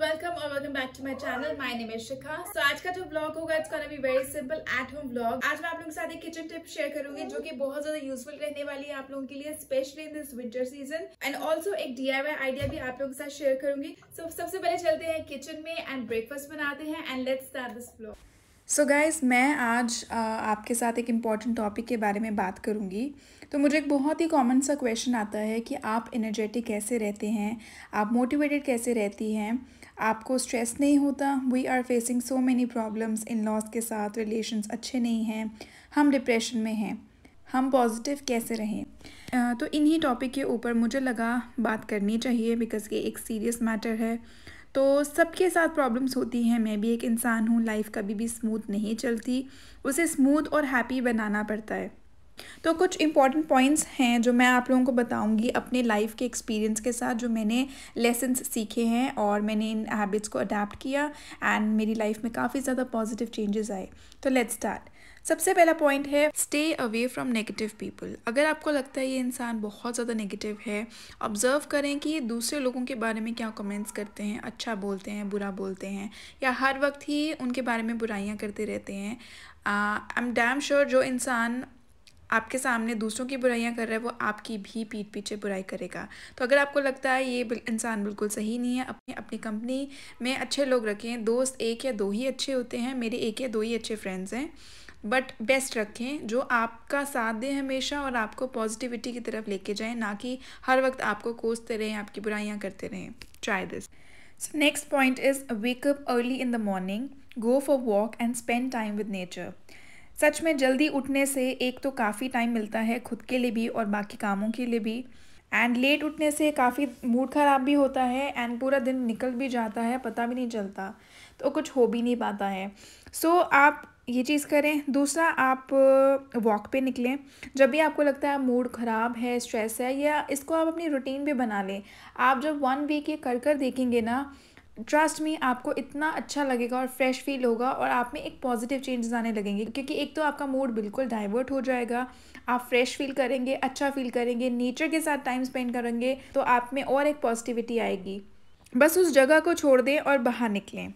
welcome और welcome back to my channel my Nimeshika so आज का जो ब्लॉग होगा it's con very simple at home blog आज मैं आप लोगों के साथ एक किचन टिप शेयर करूंगी जो कि बहुत ज्यादा यूजफुल रहने वाली है आप लोगों के लिए specially in this winter season and also एक डी आई वाई आइडिया भी आप लोगों के साथ शेयर करूंगी सो so, सबसे पहले चलते हैं किचन में एंड ब्रेकफास्ट बनाते हैं and let's this blog so so guys मैं आज आपके साथ एक इम्पॉर्टेंट टॉपिक के बारे में बात करूँगी तो मुझे एक बहुत ही कॉमन सा क्वेश्चन आता है कि आप इनर्जेटिक कैसे रहते हैं आप मोटिवेटेड कैसे रहती हैं आपको स्ट्रेस नहीं होता we are facing so many problems in laws के साथ रिलेशंस अच्छे नहीं हैं हम डिप्रेशन में हैं हम पॉजिटिव कैसे रहें तो इन्हीं टॉपिक के ऊपर मुझे लगा बात करनी चाहिए बिकॉज़ ये एक सीरियस मैटर है तो सबके साथ प्रॉब्लम्स होती हैं मैं भी एक इंसान हूँ लाइफ कभी भी स्मूथ नहीं चलती उसे स्मूथ और हैप्पी बनाना पड़ता है तो कुछ इंपॉर्टेंट पॉइंट्स हैं जो मैं आप लोगों को बताऊंगी अपने लाइफ के एक्सपीरियंस के साथ जो मैंने लेसन्स सीखे हैं और मैंने इन हैबिट्स को अडेप्ट किया एंड मेरी लाइफ में काफ़ी ज़्यादा पॉजिटिव चेंजेस आए तो लेट्स स्टार्ट सबसे पहला पॉइंट है stay away from negative people अगर आपको लगता है ये इंसान बहुत ज़्यादा नेगेटिव है ऑब्जर्व करें कि ये दूसरे लोगों के बारे में क्या कमेंट्स करते हैं अच्छा बोलते हैं बुरा बोलते हैं या हर वक्त ही उनके बारे में बुराइयाँ करते रहते हैं आई एम डैम श्योर जो इंसान आपके सामने दूसरों की बुराइयाँ कर रहा है वो आपकी भी पीठ पीछे बुराई करेगा तो अगर आपको लगता है ये इंसान बिल्कुल सही नहीं है अपनी अपनी कंपनी में अच्छे लोग रखें दोस्त एक या दो ही अच्छे होते हैं मेरे एक या दो ही अच्छे फ्रेंड्स हैं बट बेस्ट रखें जो आपका साथ दें हमेशा और आपको पॉजिटिविटी की तरफ लेके जाए ना कि हर वक्त आपको कोसते रहें आपकी बुराइयाँ करते रहें try this so next point is wake up early in the morning go for walk and spend time with nature सच में जल्दी उठने से एक तो काफ़ी टाइम मिलता है खुद के लिए भी और बाकी कामों के लिए भी एंड लेट उठने से काफ़ी मूड ख़राब भी होता है एंड पूरा दिन निकल भी जाता है पता भी नहीं चलता तो कुछ हो भी नहीं पाता है सो so, आप ये चीज़ करें दूसरा आप वॉक पे निकलें जब भी आपको लगता है मूड ख़राब है स्ट्रेस है या इसको आप अपनी रूटीन भी बना लें आप जब वन वीक ये कर कर देखेंगे ना ट्रस्ट में आपको इतना अच्छा लगेगा और फ्रेश फील होगा और आप में एक पॉजिटिव चेंजेस आने लगेंगे क्योंकि एक तो आपका मूड बिल्कुल डाइवर्ट हो जाएगा आप फ्रेश फील करेंगे अच्छा फील करेंगे नेचर के साथ टाइम स्पेंड करेंगे तो आप में और एक पॉजिटिविटी आएगी बस उस जगह को छोड़ दें और बाहर निकलें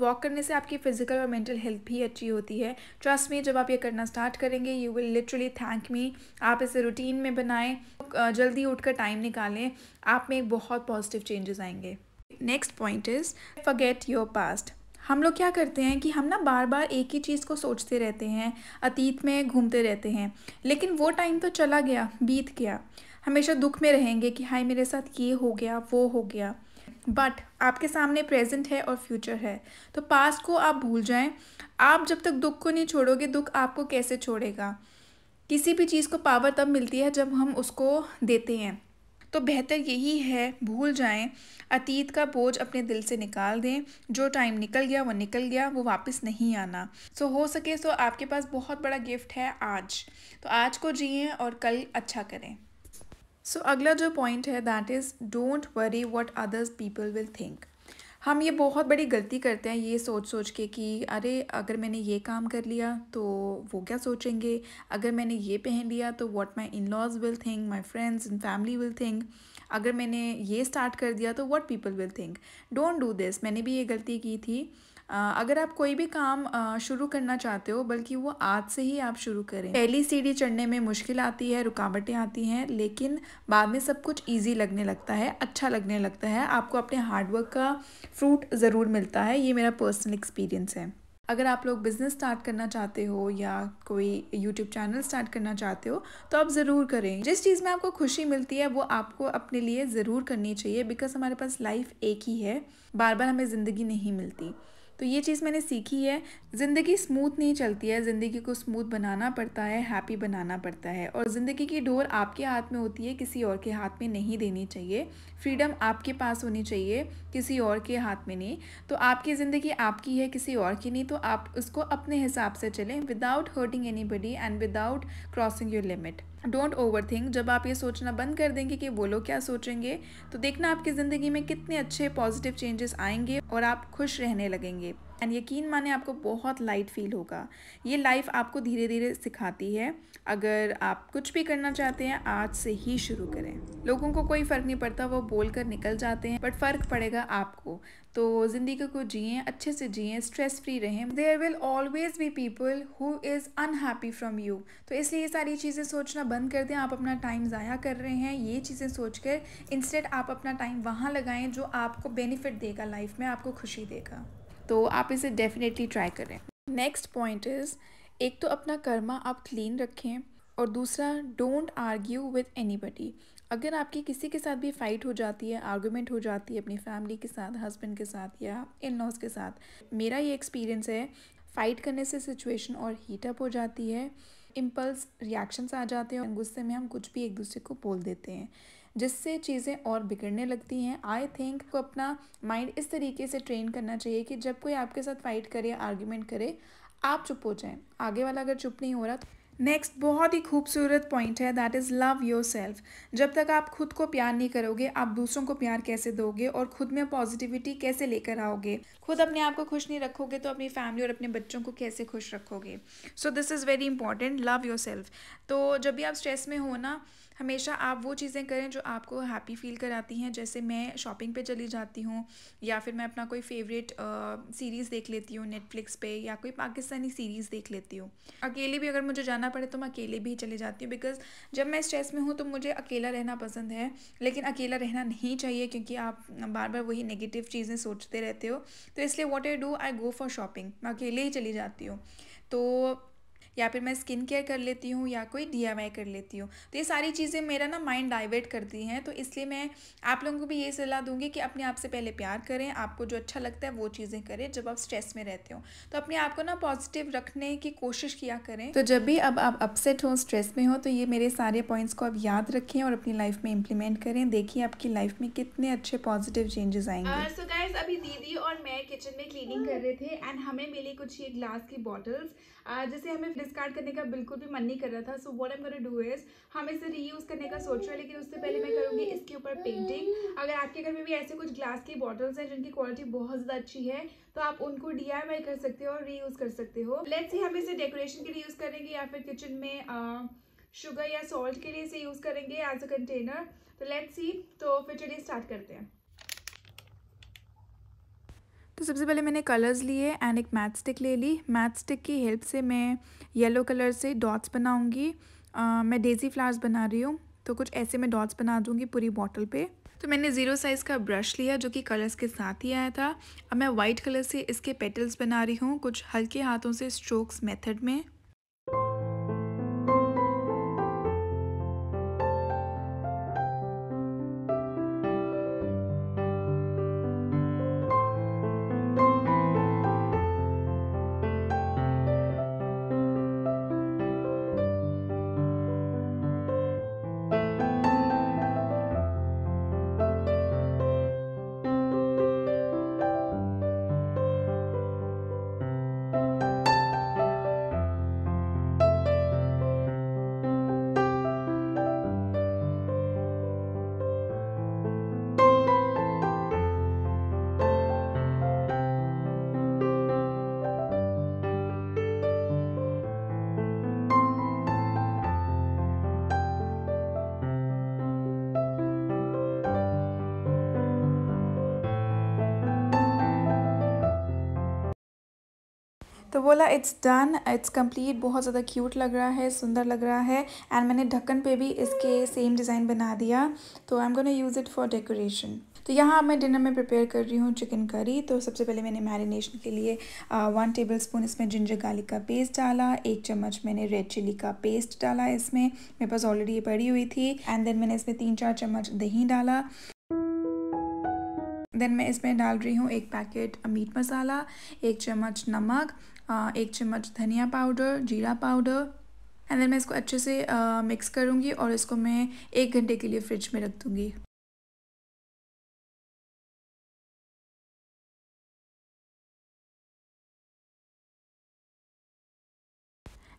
वॉक करने से आपकी फ़िज़िकल और मेंटल हेल्थ भी अच्छी होती है ट्रस्ट में जब आप ये करना स्टार्ट करेंगे you will literally thank me आप इसे रूटीन में बनाएं जल्दी उठकर टाइम निकालें आप में एक बहुत पॉजिटिव चेंजेस आएंगे next point is forget your past हम लोग क्या करते हैं कि हम ना बार बार एक ही चीज़ को सोचते रहते हैं अतीत में घूमते रहते हैं लेकिन वो टाइम तो चला गया बीत गया हमेशा दुख में रहेंगे कि हाय मेरे साथ ये हो गया वो हो गया बट आपके सामने प्रेजेंट है और फ्यूचर है तो पास्ट को आप भूल जाएं आप जब तक दुख को नहीं छोड़ोगे दुख आपको कैसे छोड़ेगा किसी भी चीज़ को पावर तब मिलती है जब हम उसको देते हैं तो बेहतर यही है भूल जाएं अतीत का बोझ अपने दिल से निकाल दें जो टाइम निकल गया वो निकल गया वो वापस नहीं आना सो हो सके सो तो आपके पास बहुत बड़ा गिफ्ट है आज तो आज को जिए और कल अच्छा करें सो so, अगला जो पॉइंट है that is don't worry what others people will think हम ये बहुत बड़ी गलती करते हैं ये सोच सोच के कि अरे अगर मैंने ये काम कर लिया तो वो क्या सोचेंगे अगर मैंने ये पहन लिया तो what my in laws will think my friends and family will think अगर मैंने ये स्टार्ट कर दिया तो what people will think don't do this मैंने भी ये गलती की थी अगर आप कोई भी काम शुरू करना चाहते हो बल्कि वो आज से ही आप शुरू करें पहली सीढ़ी चढ़ने में मुश्किल आती है रुकावटें आती हैं लेकिन बाद में सब कुछ ईजी लगने लगता है अच्छा लगने लगता है आपको अपने हार्डवर्क का फ्रूट ज़रूर मिलता है ये मेरा पर्सनल एक्सपीरियंस है अगर आप लोग बिज़नेस स्टार्ट करना चाहते हो या कोई यूट्यूब चैनल स्टार्ट करना चाहते हो तो आप ज़रूर करें जिस चीज़ में आपको खुशी मिलती है वो आपको अपने लिए ज़रूर करनी चाहिए बिकॉज हमारे पास लाइफ एक ही है बार बार हमें ज़िंदगी नहीं मिलती तो ये चीज़ मैंने सीखी है ज़िंदगी स्मूथ नहीं चलती है ज़िंदगी को स्मूथ बनाना पड़ता है हैप्पी बनाना पड़ता है और ज़िंदगी की डोर आपके हाथ में होती है किसी और के हाथ में नहीं देनी चाहिए फ्रीडम आपके पास होनी चाहिए किसी और के हाथ में नहीं तो आपकी ज़िंदगी आपकी है किसी और की नहीं तो आप उसको अपने हिसाब से चलें without hurting anybody and without crossing your limit don't overthink जब आप ये सोचना बंद कर देंगे कि वो लोग क्या सोचेंगे तो देखना आपकी ज़िंदगी में कितने अच्छे पॉजिटिव चेंजेस आएंगे और आप खुश रहने लगेंगे एंड यकीन माने आपको बहुत लाइट फील होगा ये लाइफ आपको धीरे धीरे सिखाती है अगर आप कुछ भी करना चाहते हैं आज से ही शुरू करें लोगों को कोई फ़र्क नहीं पड़ता वो बोल कर निकल जाते हैं बट फ़र्क पड़ेगा आपको तो ज़िंदगी को जिए अच्छे से जिए स्ट्रेस फ्री रहें there will always be people who is unhappy from you तो इसलिए ये सारी चीज़ें सोचना बंद कर दें आप अपना टाइम ज़ाया कर रहे हैं ये चीज़ें सोच कर इंस्टेड आप अपना टाइम वहाँ लगाएं जो आपको बेनिफिट देगा लाइफ में आपको खुशी देगा तो आप इसे डेफिनेटली ट्राई करें नेक्स्ट पॉइंट इज़ एक तो अपना कर्मा आप क्लीन रखें और दूसरा डोंट आर्ग्यू विद एनीबडी अगर आपकी किसी के साथ भी फ़ाइट हो जाती है आर्गुमेंट हो जाती है अपनी फैमिली के साथ हस्बैंड के साथ या इन लॉज के साथ मेरा ये एक्सपीरियंस है फ़ाइट करने से सिचुएशन और हीटअप हो जाती है इम्पल्स रिएक्शंस आ जाते हैं गुस्से में हम कुछ भी एक दूसरे को बोल देते हैं जिससे चीज़ें और बिगड़ने लगती हैं आई थिंक को अपना माइंड इस तरीके से ट्रेन करना चाहिए कि जब कोई आपके साथ फ़ाइट करे आर्ग्यूमेंट करे आप चुप हो जाएं आगे वाला अगर चुप नहीं हो रहा तो नेक्स्ट बहुत ही खूबसूरत पॉइंट है that is love yourself जब तक आप खुद को प्यार नहीं करोगे आप दूसरों को प्यार कैसे दोगे और खुद में पॉजिटिविटी कैसे लेकर आओगे खुद अपने आप को खुश नहीं रखोगे तो अपनी फैमिली और अपने बच्चों को कैसे खुश रखोगे so this is very important love yourself तो जब भी आप स्ट्रेस में हो ना हमेशा आप वो चीज़ें करें जो आपको हैप्पी फील कराती हैं जैसे मैं शॉपिंग पे चली जाती हूँ या फिर मैं अपना कोई फेवरेट सीरीज़ देख लेती हूँ नेटफ्लिक्स पे या कोई पाकिस्तानी सीरीज़ देख लेती हूँ अकेले भी अगर मुझे जाना पड़े तो मैं अकेले भी चले जाती हूँ बिकॉज जब मैं स्ट्रेस में हूँ तो मुझे अकेला रहना पसंद है लेकिन अकेला रहना नहीं चाहिए क्योंकि आप बार बार वही नेगेटिव चीज़ें सोचते रहते हो तो इसलिए what I do I go for shopping मैं अकेले ही चली जाती हूँ तो या फिर मैं स्किन केयर कर लेती हूँ या कोई डी कर लेती हूँ तो ये सारी चीज़ें मेरा ना माइंड डाइवर्ट करती हैं तो इसलिए मैं आप लोगों को भी ये सलाह दूंगी कि अपने आप से पहले प्यार करें आपको जो अच्छा लगता है वो चीज़ें करें जब आप स्ट्रेस में रहते हो तो अपने आप को ना पॉजिटिव रखने की कोशिश किया करें तो जब भी अब आप अपसेट हो स्ट्रेस में हो तो ये मेरे सारे पॉइंट्स को आप याद रखें और अपनी लाइफ में इम्प्लीमेंट करें देखिए आपकी लाइफ में कितने अच्छे पॉजिटिव चेंजेस आएंगे सो uh, अभी दीदी और मैं किचन में क्लीनिंग कर रहे थे एंड हमें मिली कुछ ये ग्लास की बॉटल्स जिसे हमें डिस्कार्ड करने का बिल्कुल भी मन नहीं कर रहा था so what am do is हम इसे रीयूज़ करने का सोच रहे हैं लेकिन उससे पहले मैं करूँगी इसके ऊपर पेंटिंग अगर आपके घर में भी ऐसे कुछ ग्लास की बॉटल्स हैं जिनकी क्वालिटी बहुत ज़्यादा अच्छी है तो आप उनको डी कर सकते हो और रीयूज़ कर सकते हो लेट्स ही हम इसे डेकोरेशन के लिए यूज़ करेंगे या फिर किचन में आ, शुगर या सॉल्ट के लिए इसे यूज़ करेंगे एज अ कंटेनर तो लेट्स सी तो फिर चलिए स्टार्ट करते हैं तो सबसे पहले मैंने कलर्स लिए एंड एक मैथ स्टिक ले ली मैथ स्टिक की हेल्प से मैं येलो कलर से डॉट्स बनाऊंगी मैं डेजी फ्लावर्स बना रही हूँ तो कुछ ऐसे मैं डॉट्स बना दूंगी पूरी बॉटल पे तो मैंने ज़ीरो साइज़ का ब्रश लिया जो कि कलर्स के साथ ही आया था अब मैं वाइट कलर से इसके पेटल्स बना रही हूँ कुछ हल्के हाथों से स्ट्रोक्स मेथड में तो बोला इट्स डन इट्स कम्प्लीट बहुत ज़्यादा क्यूट लग रहा है सुंदर लग रहा है एंड मैंने ढक्कन पे भी इसके सेम डिज़ाइन बना दिया तो I am gonna use it for decoration तो यहाँ मैं डिनर में प्रिपेयर कर रही हूँ चिकन करी तो सबसे पहले मैंने मैरिनेशन के लिए वन टेबल स्पून इसमें जिंजर गार्लिक का पेस्ट डाला एक चम्मच मैंने रेड चिली का पेस्ट डाला इसमें मेरे पास ऑलरेडी ये पड़ी हुई थी एंड देन मैंने इसमें तीन चार चम्मच दही डाला देन मैं इसमें डाल रही हूँ एक पैकेट मीट मसाला एक चम्मच नमक एक चम्मच धनिया पाउडर जीरा पाउडर एंड देन मैं इसको अच्छे से मिक्स करूँगी और इसको मैं एक घंटे के लिए फ्रिज में रख दूँगी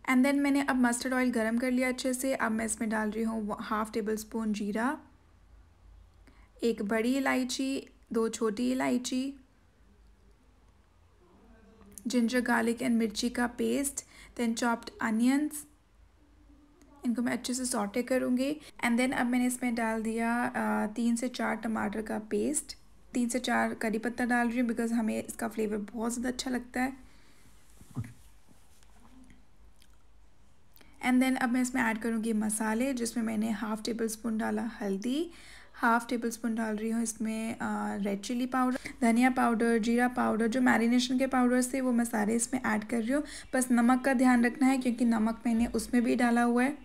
एंड देन मैंने अब मस्टर्ड ऑयल गरम कर लिया अच्छे से अब मैं इसमें डाल रही हूँ हाफ़ टेबल स्पून जीरा एक बड़ी इलायची दो छोटी इलायची जिंजर गार्लिक एंड मिर्ची का पेस्ट देन चॉप्ड अनियंस इनको मैं अच्छे से सॉटे करूँगी एंड देन अब मैंने इसमें डाल दिया तीन से चार टमाटर का पेस्ट तीन से चार करी पत्ता डाल रही हूँ बिकॉज हमें इसका फ्लेवर बहुत ज़्यादा अच्छा लगता है एंड देन अब मैं इसमें ऐड करूँगी मसाले जिसमें मैंने हाफ़ टेबल स्पून डाला हल्दी हाफ़ टेबल स्पून डाल रही हूँ इसमें रेड चिली पाउडर धनिया पाउडर जीरा पाउडर जो मैरिनेशन के पाउडर्स थे वो मैं सारे इसमें ऐड कर रही हूँ बस नमक का ध्यान रखना है क्योंकि नमक मैंने उसमें भी डाला हुआ है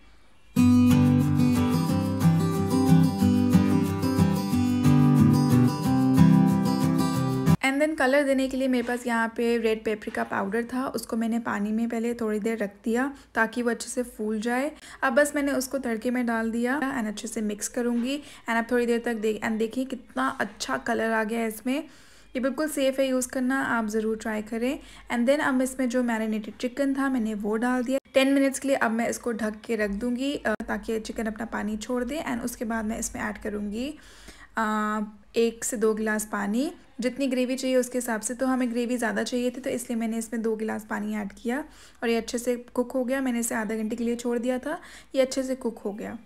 एंड देन कलर देने के लिए मेरे पास यहाँ पे रेड पेपरिका पाउडर था उसको मैंने पानी में पहले थोड़ी देर रख दिया ताकि वो अच्छे से फूल जाए अब बस मैंने उसको तड़के में डाल दिया एंड अच्छे से मिक्स करूँगी एंड अब थोड़ी देर तक देख एंड देखिए कितना अच्छा कलर आ गया है इसमें ये बिल्कुल सेफ़ है यूज़ करना आप ज़रूर ट्राई करें एंड देन अब इसमें जो मैरिनेटेड चिकन था मैंने वो डाल दिया टेन मिनट्स के लिए अब मैं इसको ढक के रख दूँगी ताकि चिकन अपना पानी छोड़ दे एंड उसके बाद मैं इसमें ऐड करूँगी एक से दो गिलास पानी जितनी ग्रेवी चाहिए उसके हिसाब से तो हमें ग्रेवी ज़्यादा चाहिए थी तो इसलिए मैंने इसमें दो गिलास पानी ऐड किया और ये अच्छे से कुक हो गया मैंने इसे आधा घंटे के लिए छोड़ दिया था ये अच्छे से कुक हो गया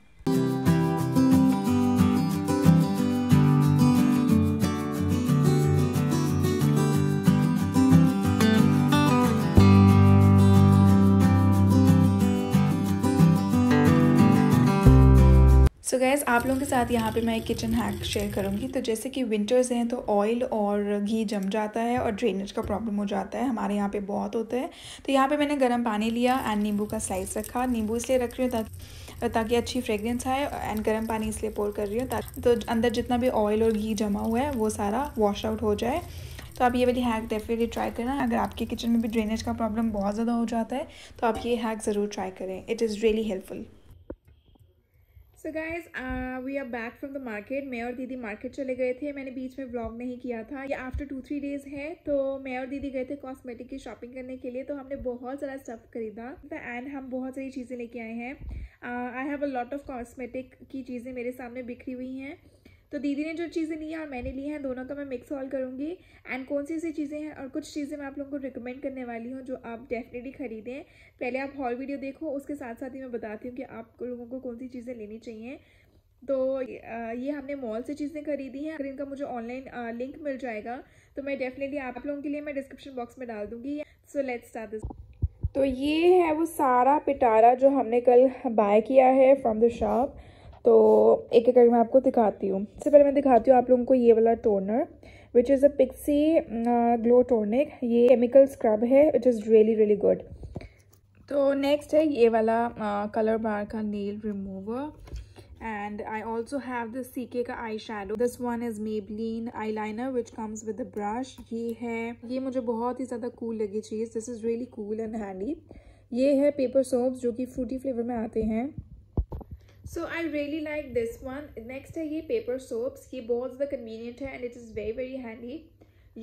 गैस आप लोगों के साथ यहाँ पे मैं एक किचन हैक शेयर करूँगी तो जैसे कि विंटर्स हैं तो ऑयल और घी जम जाता है और ड्रेनेज का प्रॉब्लम हो जाता है हमारे यहाँ पे बहुत होता है तो यहाँ पे मैंने गर्म पानी लिया एंड नींबू का स्लाइस रखा नींबू इसलिए रख रही हूँ ताकि ताकि अच्छी फ्रेग्रेंस आए एंड गर्म पानी इसलिए पोर कर रही हूँ ताकि तो अंदर जितना भी ऑयल और घी जमा हुआ है वो सारा वॉश आउट हो जाए तो आप ये वाली हैक डेफिनेटली ट्राई करना अगर आपके किचन में भी ड्रेनेज का प्रॉब्लम बहुत ज़्यादा हो जाता है तो आप ये हैक ज़रूर ट्राई करें it is really helpful so guys we are back from the market मैं और दीदी मार्केट चले गए थे मैंने बीच में ब्लॉग नहीं किया था ये आफ्टर टू थ्री डेज है तो मैं और दीदी गए थे कॉस्मेटिक की शॉपिंग करने के लिए तो हमने बहुत सारा स्टफ खरीदा एंड हम बहुत सारी चीज़ें लेके आए हैं I have a lot of cosmetic की चीज़ें मेरे सामने बिखरी हुई हैं तो दीदी ने जो चीज़ें ली हैं और मैंने ली हैं दोनों का मैं मिक्स ऑल करूँगी एंड कौन सी सी चीज़ें हैं और कुछ चीज़ें मैं आप लोगों को रिकमेंड करने वाली हूँ जो आप डेफिनेटली ख़रीदें पहले आप हॉल वीडियो देखो उसके साथ साथ ही मैं बताती हूँ कि आप लोगों को कौन सी चीज़ें लेनी चाहिए तो ये हमने मॉल से चीज़ें खरीदी हैं अगर इनका मुझे ऑनलाइन लिंक मिल जाएगा तो मैं डेफिनेटली आप लोगों के लिए मैं डिस्क्रिप्शन बॉक्स में डाल दूँगी सो लेट्स स्टार्ट दिस तो ये है वो सारा पिटारा जो हमने कल बाय किया है फ्रॉम द शॉप तो एक एक करके मैं आपको दिखाती हूँ इससे पहले मैं दिखाती हूँ आप लोगों को ये वाला toner which is a Pixi glow tonic ये केमिकल स्क्रब है which is really really good तो नेक्स्ट है ये वाला कलर uh, बार का nail remover and I also have this CK का eye shadow this one is may Maybelline eye liner which comes with the brush ये है ये मुझे बहुत ही ज़्यादा कूल लगी चीज़ this is really cool and handy ये है पेपर सॉप्स जो कि फ्रूटी फ्लेवर में आते हैं so I really like this one next है ये पेपर सोप्स ये बहुत ज़्यादा कन्वीनियंट है and it is very very handy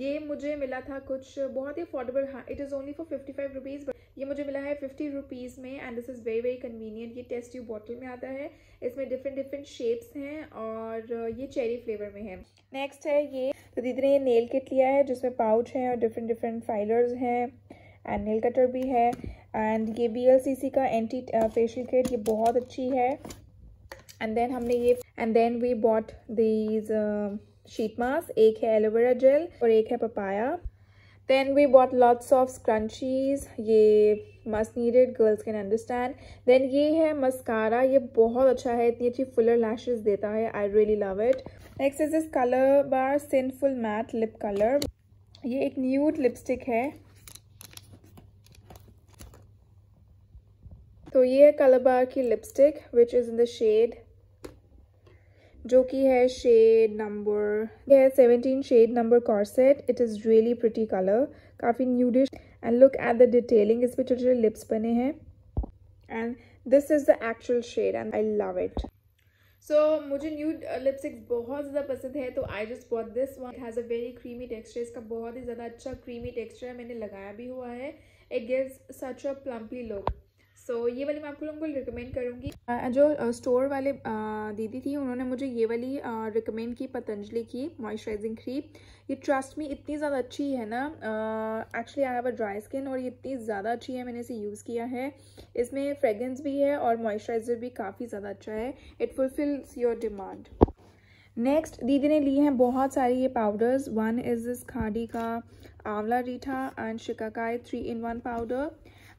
ये मुझे मिला था कुछ बहुत ही अफोर्डेबल हाँ it is only for fifty five rupees but ये मुझे मिला है फिफ्टी रुपीज़ में and this is very very convenient ये टेस्ट यू बॉटल में आता है इसमें डिफरेंट डिफरेंट शेप्स हैं और ये चेरी फ्लेवर में है नेक्स्ट है ये तो दीदी ने ये नेल किट लिया है जिसमें पाउच हैं और डिफरेंट डिफरेंट फाइलर्स हैं एंड नेल कटर भी है एंड ये बी का एंटी फेशियल किट ये बहुत अच्छी है एंड देन हमने ये and then we bought these sheet mask एक है एलोवेरा जेल और एक है papaya then we bought lots of scrunchies ये must needed girls can understand then ये है मस्कारा ये बहुत अच्छा है इतनी अच्छी फुलर लैशेज देता है I really love it next is is colour bar sinful matte lip colour ये एक न्यूड लिपस्टिक है तो ये है कलबार की lipstick which is in the shade जो कि है शेड नंबर है seventeen shade number corset it is really pretty colour काफ़ी nudish and look at the detailing इस पर छोटे छोटे लिप्स बने हैं and this is the actual shade and I love it so मुझे न्यू लिपस्टिक्स uh, बहुत ज़्यादा पसंद है तो I just bought this one has a very creamy texture इसका बहुत ही ज़्यादा अच्छा क्रीमी टेक्सचर मैंने लगाया भी हुआ है it gives such a plumpy look so so, ये वाली मैं आपको लोगों को रिकमेंड करूँगी जो स्टोर वाले दीदी थी उन्होंने मुझे ये वाली रिकमेंड की पतंजलि की मॉइस्चराइजिंग क्रीम ये ट्रस्ट में इतनी ज़्यादा अच्छी है ना actually I have a dry skin और ये इतनी ज़्यादा अच्छी है मैंने इसे यूज़ किया है इसमें फ्रेगरेंस भी है और मॉइस्चराइजर भी काफ़ी ज़्यादा अच्छा है it fulfils your demand next दीदी ने ली हैं बहुत सारी ये पाउडर्स वन इज़ इस खाडी का आंवला रीठा एंड शिकाकाई थ्री इन वन पाउडर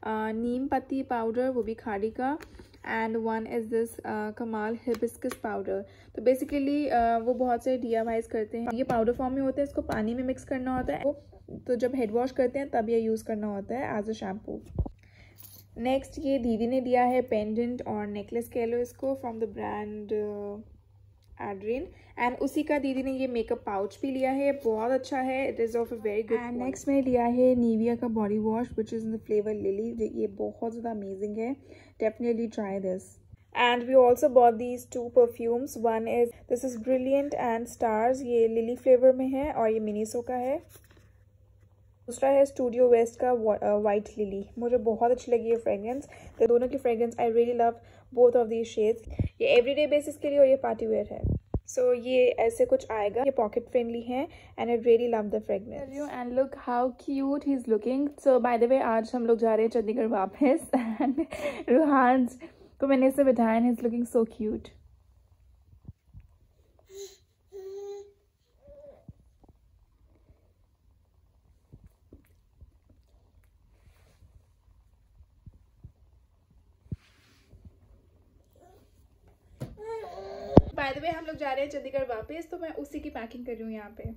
नीम पत्ती पाउडर वो भी खाड़ी का एंड वन इज़ दिस कमाल हिबिस्किस पाउडर तो बेसिकली वो बहुत से डी करते हैं ये पाउडर फॉर्म में होता है इसको पानी में मिक्स करना होता है तो जब हेड वॉश करते हैं तब ये यूज़ करना होता है एज अ शैम्पू नेक्स्ट ये दीदी ने दिया है पेंडेंट और नेकलेस कह लो इसको फ्रॉम द ब्रांड एड्रिन एंड उसी का दीदी ने ये मेकअप पाउच भी लिया है बहुत अच्छा है it is of a very good and next मैंने लिया है नीविया का body wash which is in the flavour lily ये बहुत ज़्यादा अमेजिंग है definitely try this and we also bought these two perfumes one is this is brilliant and stars ये lily flavour में है और ये मिनीसो का है दूसरा है स्टूडियो वेस्ट का वाइट लिली uh, मुझे बहुत अच्छी लगी है फ्रेगरेंस दोनों की fragrance I really love both of the shades ये एवरीडे बेसिस के लिए और ये पार्टी वेयर है सो so, ये ऐसे कुछ आएगा ये पॉकेट फ्रेंडली है and I really love the fragrance and look how cute he is looking so by the way आज हम लोग जा रहे हैं चंडीगढ़ वापस एंड रूहान को मैंने इसे बिठाया and is looking so cute by the way हम लोग जा रहे हैं चंडीगढ़ वापस तो मैं उसी की पैकिंग कर रही हूँ यहाँ पे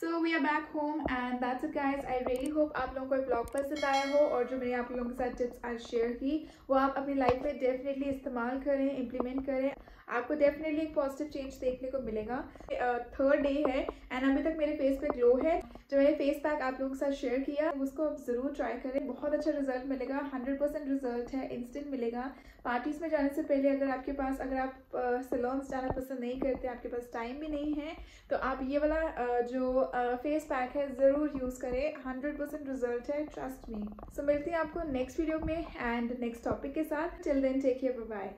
so we are back home and that's it guys I really hope आप लोगों को ब्लॉग पसंद आया हो और जो मैंने आप लोगों के साथ टिप्स आज शेयर की वो आप अपनी लाइफ में डेफिनेटली इस्तेमाल करें इम्प्लीमेंट करें आपको डेफिनेटली एक पॉजिटिव चेंज देखने को मिलेगा थर्ड डे है एंड अभी तक मेरे फेस पे ग्लो है जो मैंने फेस पैक आप लोगों के साथ शेयर किया उसको आप ज़रूर ट्राई करें बहुत अच्छा रिजल्ट मिलेगा हंड्रेड परसेंट रिजल्ट है इंस्टेंट मिलेगा पार्टीज़ में जाने से पहले अगर आपके पास अगर आप सलोन्स जाना पसंद नहीं करते आपके पास टाइम भी नहीं है तो आप ये वाला जो फेस पैक है ज़रूर यूज़ करें हंड्रेड परसेंट रिजल्ट है ट्रस्ट मी सो मिलती है आपको नेक्स्ट वीडियो में एंड नेक्स्ट टॉपिक के साथ चिल्ड्रेन टेक केयर बाय